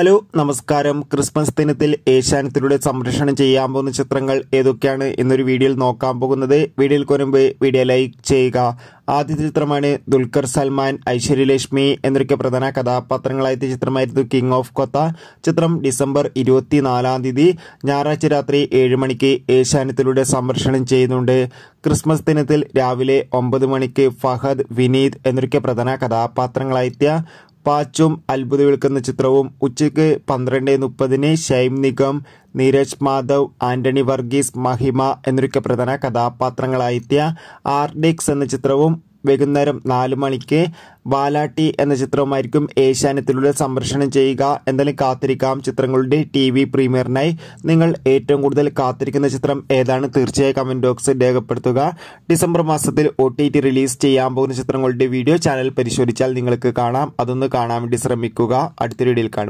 hello നമസ്കാരം Christmas ദിനത്തിൽ ഏഷ്യാനത്തിലൂടെ സംരക്ഷണം ചെയ്യാൻ പോകുന്ന ചിത്രങ്ങൾ ഏതൊക്കെയാണ് എന്നൊരു വീഡിയോയിൽ നോക്കാൻ പോകുന്നത് വീഡിയോയിൽ കൊരുമ്പ് വീഡിയോ ലൈക്ക് ചെയ്യുക ആദ്യ ചിത്രമാണ് ദുൽഖർ സൽമാൻ ഐശ്വര്യ ലക്ഷ്മി എന്നൊക്കെ പ്രധാന കഥാപാത്രങ്ങളായ ചിത്രമായിരുന്നു കിങ് ഓഫ് കൊത്ത ചിത്രം ഡിസംബർ നാലാം തീയതി ഞായറാഴ്ച രാത്രി ഏഴ് മണിക്ക് ഏഷ്യാനത്തിലൂടെ സംരക്ഷണം ചെയ്യുന്നുണ്ട് ക്രിസ്മസ് ദിനത്തിൽ രാവിലെ ഒമ്പത് മണിക്ക് ഫഹദ് വിനീത് എന്നൊക്കെ പ്രധാന കഥാപാത്രങ്ങളായ പാച്ചും അത്ഭുത വിൽക്കുന്ന ചിത്രവും ഉച്ചയ്ക്ക് പന്ത്രണ്ട് മുപ്പതിന് ഷൈം നിഗം നീരജ് മാധവ് ആന്റണി വർഗീസ് മഹിമ എന്നൊരുക്കെ പ്രധാന കഥാപാത്രങ്ങളായെത്തിയ ആർഡിക്സ് എന്ന ചിത്രവും വൈകുന്നേരം നാല് മണിക്ക് ബാലാട്ടി എന്ന ചിത്രവുമായിരിക്കും ഏഷ്യാനെറ്റിലൂടെ സംപ്രേഷണം ചെയ്യുക എന്തായാലും കാത്തിരിക്കാം ചിത്രങ്ങളുടെ ടി വി പ്രീമിയറിനായി നിങ്ങൾ ഏറ്റവും കൂടുതൽ കാത്തിരിക്കുന്ന ചിത്രം ഏതാണ് തീർച്ചയായും കമൻറ്റ് ബോക്സിൽ രേഖപ്പെടുത്തുക ഡിസംബർ മാസത്തിൽ ഒ ടി ടി റിലീസ് ചെയ്യാൻ പോകുന്ന ചിത്രങ്ങളുടെ വീഡിയോ ചാനൽ പരിശോധിച്ചാൽ നിങ്ങൾക്ക് കാണാം അതൊന്ന് കാണാൻ വേണ്ടി ശ്രമിക്കുക അടുത്ത വീഡിയോയിൽ കാണും